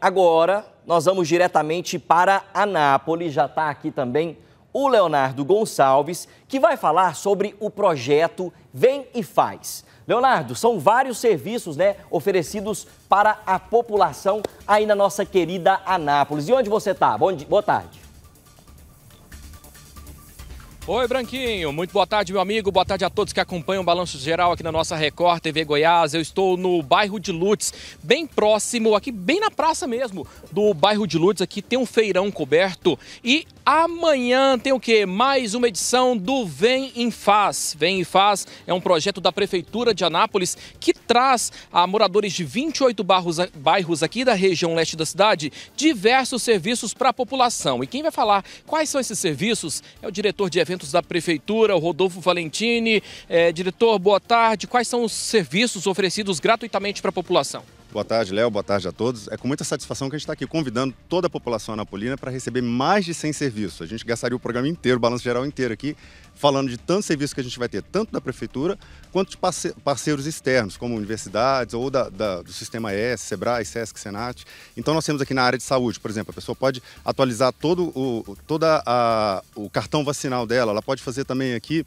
Agora, nós vamos diretamente para Anápolis, já está aqui também o Leonardo Gonçalves, que vai falar sobre o projeto Vem e Faz. Leonardo, são vários serviços né, oferecidos para a população aí na nossa querida Anápolis. E onde você está? Boa tarde. Oi, Branquinho. Muito boa tarde, meu amigo. Boa tarde a todos que acompanham o Balanço Geral aqui na nossa Record TV Goiás. Eu estou no bairro de Lutz, bem próximo, aqui bem na praça mesmo do bairro de Lutz. Aqui tem um feirão coberto e amanhã tem o quê? Mais uma edição do Vem em Faz. Vem em Faz é um projeto da Prefeitura de Anápolis que traz a moradores de 28 bairros, bairros aqui da região leste da cidade diversos serviços para a população. E quem vai falar quais são esses serviços é o diretor de eventos da Prefeitura, o Rodolfo Valentini. É, diretor, boa tarde. Quais são os serviços oferecidos gratuitamente para a população? Boa tarde, Léo. Boa tarde a todos. É com muita satisfação que a gente está aqui convidando toda a população anapolina para receber mais de 100 serviços. A gente gastaria o programa inteiro, o balanço geral inteiro aqui, falando de tantos serviços que a gente vai ter, tanto da prefeitura quanto de parceiros externos, como universidades ou da, da, do sistema ES, SEBRAE, SESC, SENAT. Então nós temos aqui na área de saúde, por exemplo, a pessoa pode atualizar todo o, toda a, o cartão vacinal dela, ela pode fazer também aqui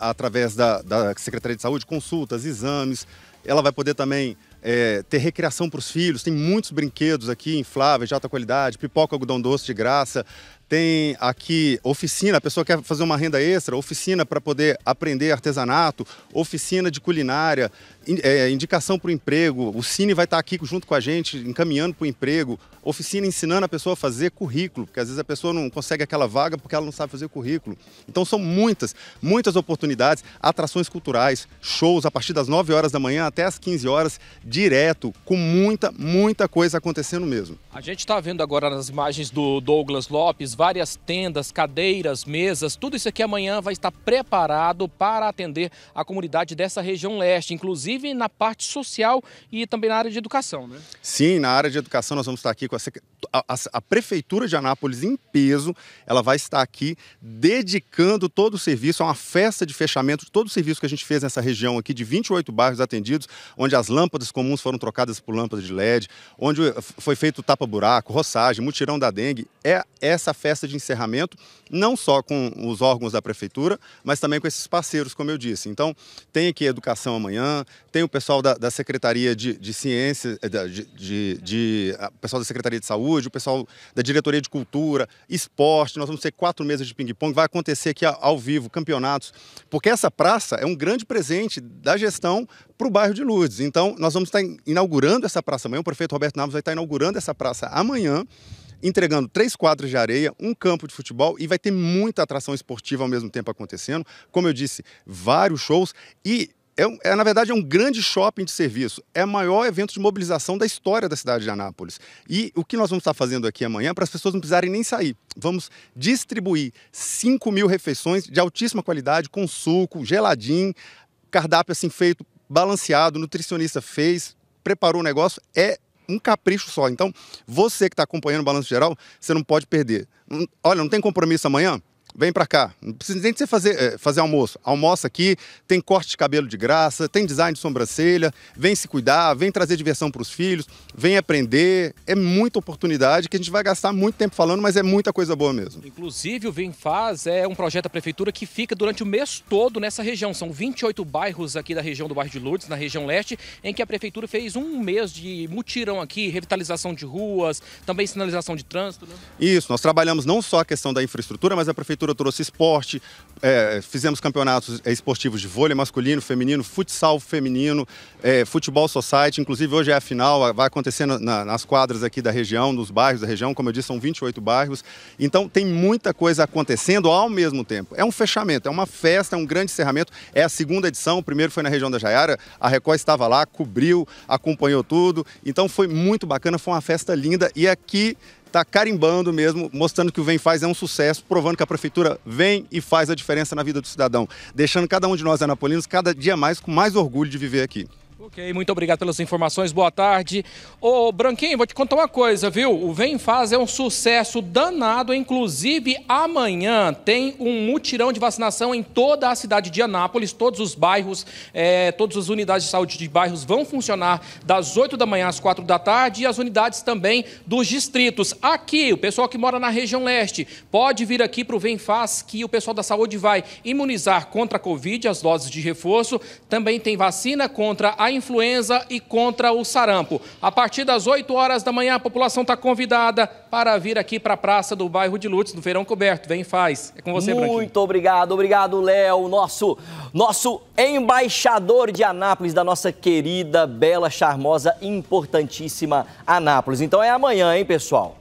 através da, da Secretaria de Saúde, consultas, exames, ela vai poder também é, ter recreação para os filhos. Tem muitos brinquedos aqui infláveis de alta qualidade, pipoca, algodão doce de graça. Tem aqui oficina, a pessoa quer fazer uma renda extra, oficina para poder aprender artesanato, oficina de culinária é, indicação para o emprego, o Cine vai estar tá aqui junto com a gente, encaminhando para o emprego, oficina ensinando a pessoa a fazer currículo, porque às vezes a pessoa não consegue aquela vaga porque ela não sabe fazer currículo. Então são muitas, muitas oportunidades, atrações culturais, shows a partir das 9 horas da manhã até as 15 horas, direto, com muita, muita coisa acontecendo mesmo. A gente está vendo agora nas imagens do Douglas Lopes várias tendas, cadeiras, mesas, tudo isso aqui amanhã vai estar preparado para atender a comunidade dessa região leste, inclusive inclusive na parte social e também na área de educação, né? Sim, na área de educação nós vamos estar aqui com a, a, a Prefeitura de Anápolis em peso, ela vai estar aqui dedicando todo o serviço, a uma festa de fechamento de todo o serviço que a gente fez nessa região aqui de 28 bairros atendidos, onde as lâmpadas comuns foram trocadas por lâmpadas de LED, onde foi feito tapa-buraco, roçagem, mutirão da dengue. É essa festa de encerramento, não só com os órgãos da Prefeitura, mas também com esses parceiros, como eu disse. Então, tem aqui educação amanhã, tem o pessoal da, da Secretaria de, de Ciências, eh, de, de, de pessoal da Secretaria de Saúde, o pessoal da Diretoria de Cultura, esporte. Nós vamos ter quatro mesas de ping-pong, vai acontecer aqui ao vivo, campeonatos, porque essa praça é um grande presente da gestão para o bairro de Lourdes. Então, nós vamos estar inaugurando essa praça amanhã, o prefeito Roberto Naves vai estar inaugurando essa praça amanhã entregando três quadros de areia, um campo de futebol e vai ter muita atração esportiva ao mesmo tempo acontecendo. Como eu disse, vários shows e é, é, na verdade, é um grande shopping de serviço. É o maior evento de mobilização da história da cidade de Anápolis. E o que nós vamos estar fazendo aqui amanhã, para as pessoas não precisarem nem sair, vamos distribuir 5 mil refeições de altíssima qualidade, com suco, geladinho, cardápio assim feito, balanceado, nutricionista fez, preparou o negócio. É um capricho só. Então, você que está acompanhando o Balanço Geral, você não pode perder. Hum, olha, não tem compromisso amanhã? vem para cá. Não precisa nem de você fazer, eh, fazer almoço. Almoça aqui, tem corte de cabelo de graça, tem design de sobrancelha, vem se cuidar, vem trazer diversão para os filhos, vem aprender. É muita oportunidade que a gente vai gastar muito tempo falando, mas é muita coisa boa mesmo. Inclusive, o Vem Faz é um projeto da prefeitura que fica durante o mês todo nessa região. São 28 bairros aqui da região do bairro de Lourdes, na região leste, em que a prefeitura fez um mês de mutirão aqui, revitalização de ruas, também sinalização de trânsito. Né? Isso, nós trabalhamos não só a questão da infraestrutura, mas a prefeitura prefeitura trouxe esporte, é, fizemos campeonatos é, esportivos de vôlei masculino, feminino, futsal feminino, é, futebol society. Inclusive, hoje é a final, vai acontecer na, nas quadras aqui da região, nos bairros da região. Como eu disse, são 28 bairros. Então, tem muita coisa acontecendo ao mesmo tempo. É um fechamento, é uma festa, é um grande encerramento. É a segunda edição, o primeiro foi na região da Jaiara. A Record estava lá, cobriu, acompanhou tudo. Então, foi muito bacana, foi uma festa linda. E aqui está carimbando mesmo, mostrando que o Vem Faz é um sucesso, provando que a prefeitura vem e faz a diferença na vida do cidadão, deixando cada um de nós anapolinos cada dia mais com mais orgulho de viver aqui. Ok, muito obrigado pelas informações, boa tarde. Ô Branquinho, vou te contar uma coisa, viu? O Vem Faz é um sucesso danado, inclusive amanhã tem um mutirão de vacinação em toda a cidade de Anápolis, todos os bairros, é, todas as unidades de saúde de bairros vão funcionar das 8 da manhã às 4 da tarde e as unidades também dos distritos. Aqui, o pessoal que mora na região leste pode vir aqui para o Vem Faz que o pessoal da saúde vai imunizar contra a Covid, as doses de reforço, também tem vacina contra a influenza e contra o sarampo. A partir das 8 horas da manhã, a população está convidada para vir aqui para a praça do bairro de Lutz, do Feirão Coberto. Vem faz. É com você, Muito Muito obrigado, obrigado, Léo, nosso, nosso embaixador de Anápolis, da nossa querida, bela, charmosa, importantíssima Anápolis. Então é amanhã, hein, pessoal?